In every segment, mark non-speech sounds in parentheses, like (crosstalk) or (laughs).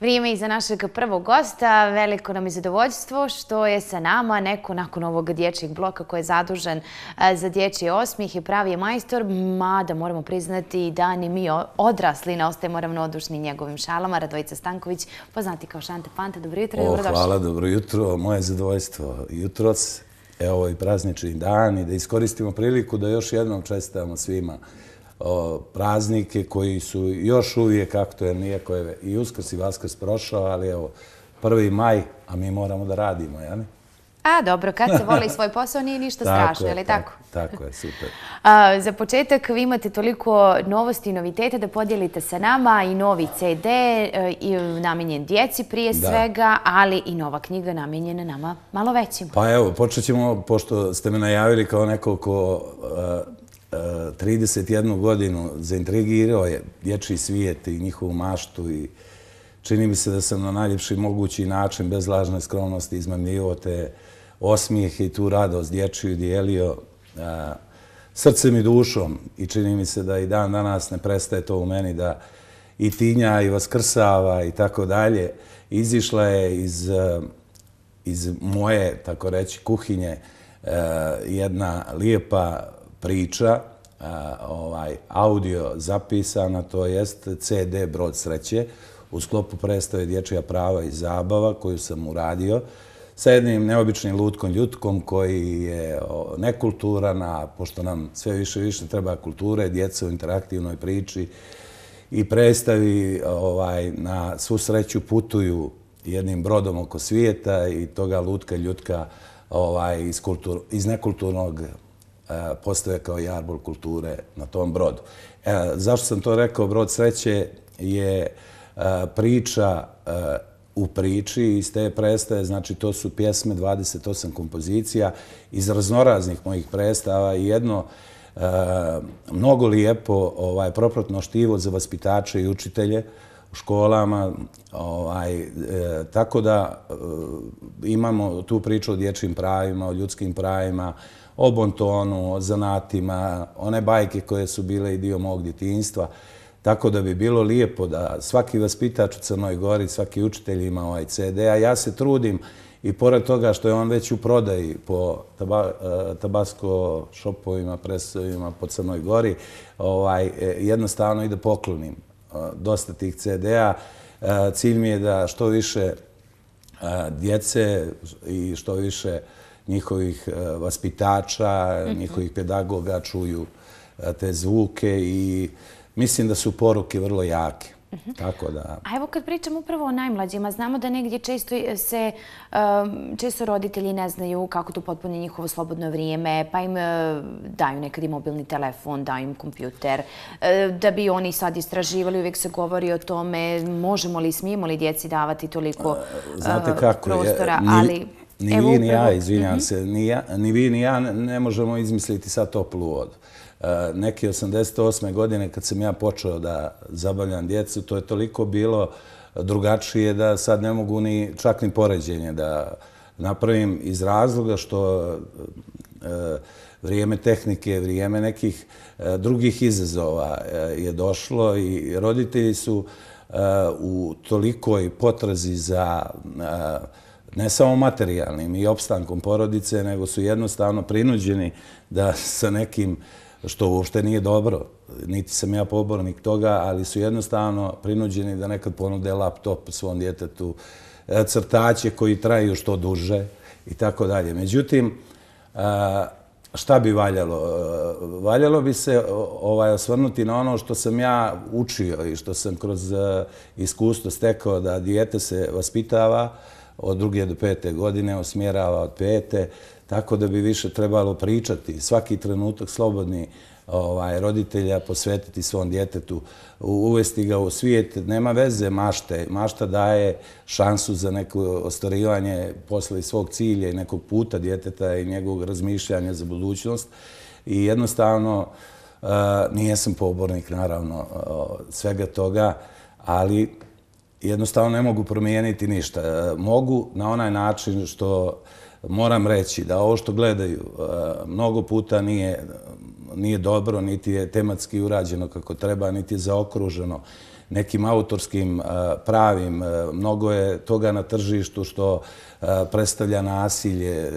Vrijeme i za našeg prvog gosta. Veliko nam je zadovoljstvo što je sa nama neko nakon ovog dječjeg bloka koji je zadužen e, za dječje osmih i pravi je majstor, mada moramo priznati da ni mi odrasli ne ostajemo odušni njegovim šalama. Radovica Stanković, poznati kao Šante Panta. Dobro jutro, dobro dobrodošli. Hvala, dobro jutro. Moje zadovoljstvo. Jutroc je i praznični dan i da iskoristimo priliku da još jednom čestavamo svima praznike koji su još uvijek aktuelni, iako je i uskrs i vaskrs prošao, ali evo, 1. maj, a mi moramo da radimo, jel ne? A, dobro, kad se voli svoj posao, nije ništa (laughs) strašno, je li tako? Tako je, super. Za početak, vi imate toliko novosti i novitete da podijelite sa nama i novi CD, e, namenjen djeci prije svega, ali i nova knjiga namenjena nama malo većima. Pa evo, počet ćemo, pošto ste me najavili kao nekoliko e, 31 godinu zaintrigirao je dječji svijet i njihovu maštu i čini mi se da sam na najljepši mogući način bez lažne skromnosti izmamljivo te osmijeh i tu radost dječju dijelio srcem i dušom i čini mi se da i dan danas ne prestaje to u meni da i tinja i vaskrsava i tako dalje. Izišla je iz, iz moje, tako reći, kuhinje jedna lijepa priča, ovaj, audio zapisana, to jest CD Brod sreće, u sklopu predstave Dječja prava i zabava koju sam uradio sa jednim neobičnim lutkom ljutkom koji je nekulturan, a pošto nam sve više i više treba kulture, djece u interaktivnoj priči i predstavi ovaj, na svu sreću putuju jednim brodom oko svijeta i toga lutka ljutka ovaj, iz nekulturnog Eh, postoje kao jarbol kulture na tom brodu. Eh, zašto sam to rekao? Brod sreće je eh, priča u priči iz te prestaje, znači to su pjesme, 28 kompozicija iz raznoraznih mojih prestava i jedno mnogo lijepo ovaj, propratno štivo za vaspitače i učitelje, u školama. Ovaj, e, tako da e, imamo tu priču o dječjim pravima, o ljudskim pravima, o bontonu, o zanatima, one bajke koje su bile i dio mog djetinjstva. Tako da bi bilo lijepo da svaki vaspitač u Crnoj Gori, svaki učitelj ima ovaj CD, a ja se trudim i pored toga što je on već u prodaji po taba, e, tabasko šopovima, presovima po Crnoj Gori, ovaj, e, jednostavno i da poklonim dosta tih CD-a. Cilj mi je da što više djece i što više njihovih vaspitača, mhm. njihovih pedagoga čuju te zvuke i mislim da su poruke vrlo jake. Tako da... A evo kad pričam upravo o najmlađima, znamo da negdje često se, često roditelji ne znaju kako tu potpuni njihovo slobodno vrijeme, pa im e, daju nekad i mobilni telefon, daju im kompjuter. E, da bi oni sad istraživali, uvijek se govori o tome možemo li, smijemo li djeci davati toliko e, prostora, ali... Znate kako, Mhm. Ni vi ni ja, izvinjam se, ni vi ni ja ne možemo izmisliti sad toplu vodu. E, Neki 88. godine kad sam ja počeo da zabavljam djecu, to je toliko bilo drugačije da sad ne mogu ni čak ni poređenje da napravim iz razloga što e, vrijeme tehnike, vrijeme nekih e, drugih izazova je došlo i roditelji su u tolikoj potrazi za ne samo materijalnim i opstankom porodice, nego su jednostavno prinuđeni da sa nekim, što uopšte nije dobro, niti sam ja pobornik toga, ali su jednostavno prinuđeni da nekad ponude laptop svom djetetu, e, crtaće koji traju što duže i tako dalje. Međutim, e, šta bi valjalo? E, valjalo bi se ovaj, osvrnuti na ono što sam ja učio i što sam kroz iskustvo stekao da dijete se vaspitava, uh, od druge do pete godine, osmjerava od pete, tako da bi više trebalo pričati. Svaki trenutak slobodni ovaj, roditelja posvetiti svom djetetu, uvesti ga u svijet. Nema veze mašte. Mašta daje šansu za neko ostvarivanje posle svog cilja i nekog puta djeteta i njegovog razmišljanja za budućnost. I jednostavno, eh, nijesam pobornik, naravno, eh, svega toga, ali jednostavno ne mogu promijeniti ništa. E, mogu na onaj način što moram reći da ovo što gledaju e, mnogo puta nije dobro, niti je tematski urađeno kako treba, niti je zaokruženo. Niti je zaokruženo nekim autorskim eh, pravim. Eh, mnogo je toga na tržištu što eh, predstavlja nasilje.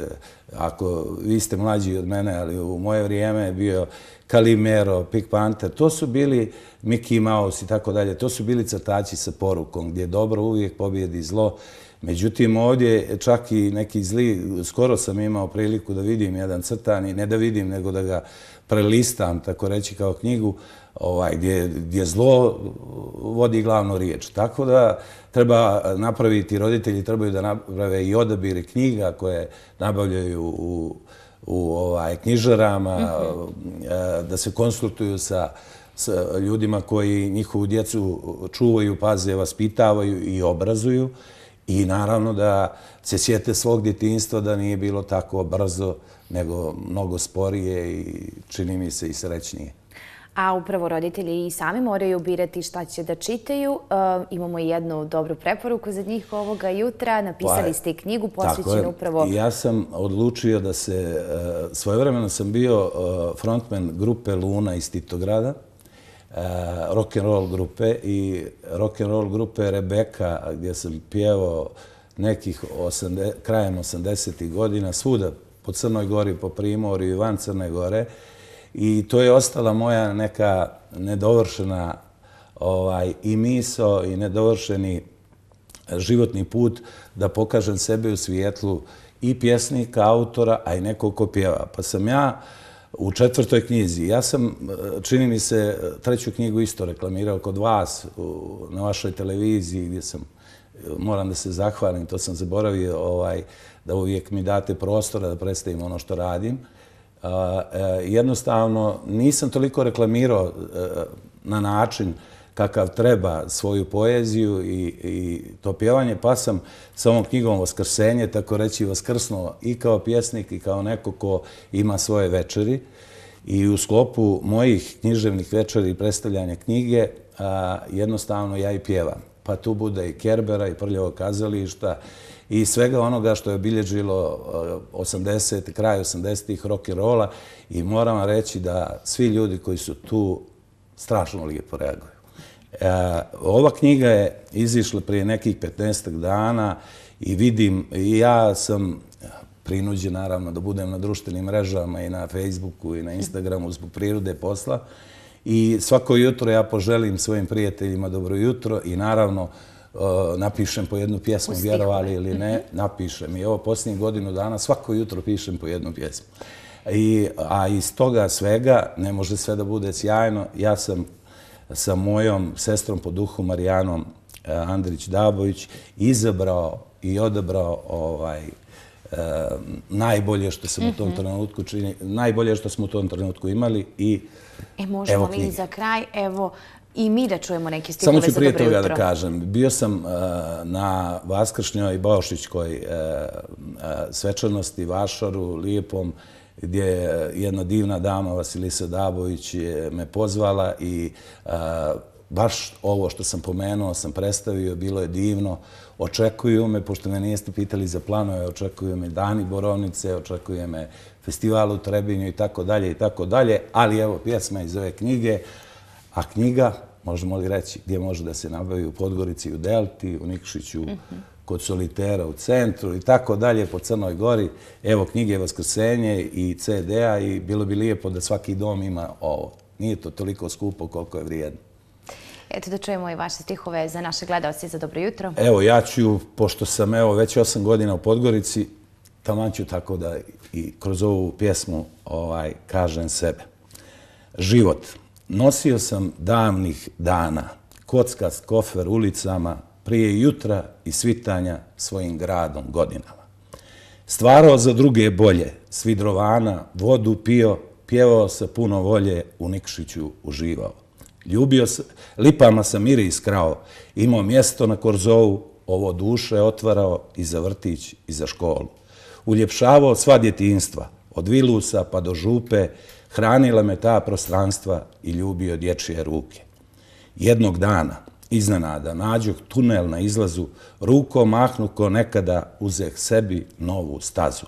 Ako vi ste mlađi od mene, ali u moje vrijeme je bio Kalimero, Pink Panther, to su bili Mickey Mouse i tako dalje. To su bili crtači sa porukom gdje dobro uvijek pobjedi zlo. Međutim, ovdje čak i neki zli, skoro sam imao priliku da vidim jedan crtan i ne da vidim, nego da ga prelistam, tako reći kao knjigu, ovaj, gdje, gdje zlo vodi glavnu riječ. Tako da treba napraviti, roditelji trebaju da naprave i odabire knjiga koje nabavljaju u, u, ovaj, knjižarama, mhm. da se konsultuju sa s ljudima koji njihovu djecu čuvaju, paze, vaspitavaju i obrazuju. I naravno da se sjete svog djetinstva da nije bilo tako brzo, nego mnogo sporije i čini mi se i srećnije. A upravo roditelji i sami moraju birati šta će da čitaju. E, imamo i jednu dobru preporuku za njih ovoga jutra. Napisali pa ste i knjigu posvećenu upravo. Ja sam odlučio da se... E, svojevremeno sam bio e, frontman grupe Luna iz Titograda. Eh, rock and roll grupe i rock and roll grupe Rebeka gdje sam pjevao nekih krajem 80. ih godina svuda po Crnoj Gori, po Primoru i van Crne Gore i to je ostala moja neka nedovršena ovaj, i miso i nedovršeni životni put da pokažem sebe u svijetlu i pjesnika, autora, a i nekog ko pjeva. Pa sam ja u četvrtoj knjizi. Ja sam, e, čini mi se, treću knjigu isto reklamirao kod vas na vašoj televiziji gdje sam, e, moram da se zahvalim, to sam zaboravio, ovaj, da uvijek mi date prostora da predstavim ono što radim. E, jednostavno, nisam toliko reklamirao na način kakav treba svoju poeziju i to pjevanje, pa sam s ovom knjigom Voskrsenje, tako reći, voskrsno i kao pjesnik i kao neko ko ima svoje večeri. I u sklopu mojih književnih večeri i predstavljanja knjige, jednostavno ja i pjevam. Pa tu bude i Kerbera i Prljevo kazališta i svega onoga što je obilježilo kraj 80-ih rock'n'rolla i moram vam reći da svi ljudi koji su tu strašno lijepo reaguju. E, ova knjiga je izišla prije nekih 15 dana i vidim, i ja sam prinuđen naravno da budem na društvenim mrežama i na Facebooku i na Instagramu zbog prirode posla i svako jutro ja poželim svojim prijateljima dobro jutro i naravno e, napišem po jednu pjesmu, vjerovali ili ne, napišem. I ovo posljednje godinu dana svako jutro pišem po jednu pjesmu. A iz toga svega, ne može sve da bude sjajno, ja sam sa mojom sestrom po duhu Marijanom eh, Andrić Dabović izabrao i odabrao ovaj eh, najbolje što sam u tom mhm. trenutku čini, najbolje što smo u tom trenutku imali i E možemo mi za kraj, evo i mi da čujemo neke stikove za dobro jutro. Samo ću prije toga da kažem. Bio sam eh, na Vaskršnjoj Bošićkoj svečanosti Vašaru, Lijepom, gdje je jedna divna dama, Vasilisa Dabović, me pozvala i baš ovo što sam pomenuo, sam predstavio, bilo je divno. Očekuju me, pošto me nijeste pitali za planove, očekuju me Dani Borovnice, očekuju me festival u Trebinju i tako dalje i tako dalje, ali evo pjesma iz ove knjige, a knjiga, možemo li reći, gdje može da se nabavi u Podgorici, u Delti, u Nikšiću, mhm kod Solitera u centru i tako dalje po Crnoj gori. Evo knjige Vaskrsenje i CD-a i bilo bi lijepo da svaki dom ima ovo. Nije to toliko skupo koliko je vrijedno. Eto da čujemo i vaše stihove za naše gledalci za dobro jutro. Evo ja ću, pošto sam evo već 8 godina u Podgorici, taman ću tako da i kroz ovu pjesmu ovaj, kažem sebe. Život. Nosio sam davnih dana. Kockast, kofer, ulicama, prije jutra i svitanja svojim gradom godinama. Stvarao za druge bolje, svidrovana, vodu pio, pjevao se puno volje, u Nikšiću uživao. Ljubio se, lipama sa iri iskrao, imao mjesto na Korzovu, ovo duše otvarao i za vrtić i za školu. Uljepšavao sva djetinstva, od vilusa pa do župe, hranila me ta prostranstva i ljubio dječje ruke. Jednog dana, iznenada. Nađu tunel na izlazu, rukom mahnu ko nekada uzeh sebi novu stazu.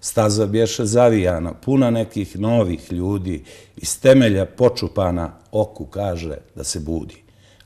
Staza bješa zavijana, puna nekih novih ljudi, iz temelja počupana oku kaže da se budi.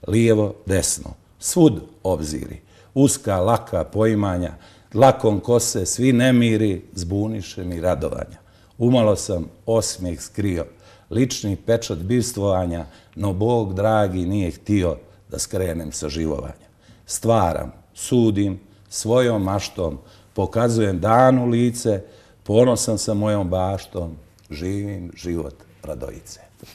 Lijevo, desno, svud obziri, uska, laka poimanja, lakom kose, svi nemiri, zbuniše mi radovanja. Umalo sam osmijeh skrio, lični pečat bivstvovanja, no Bog dragi nije htio da skrenem sa živovanjem. Stvaram, sudim, svojom maštom, pokazujem danu lice, ponosan sa mojom baštom, živim život radojice. (laughs)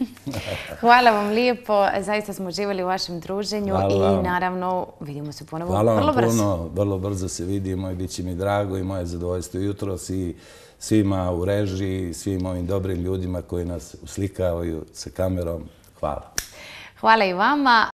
Hvala vam lijepo, zaista smo živjeli u vašem druženju i naravno vidimo se ponovo vrlo brzo. Hvala vam puno, vrlo brzo se vidimo i bit će mi drago i moje zadovoljstvo jutro si svima u režiji, svim ovim dobrim ljudima koji nas uslikavaju sa kamerom. Hvala. Hvala i vama.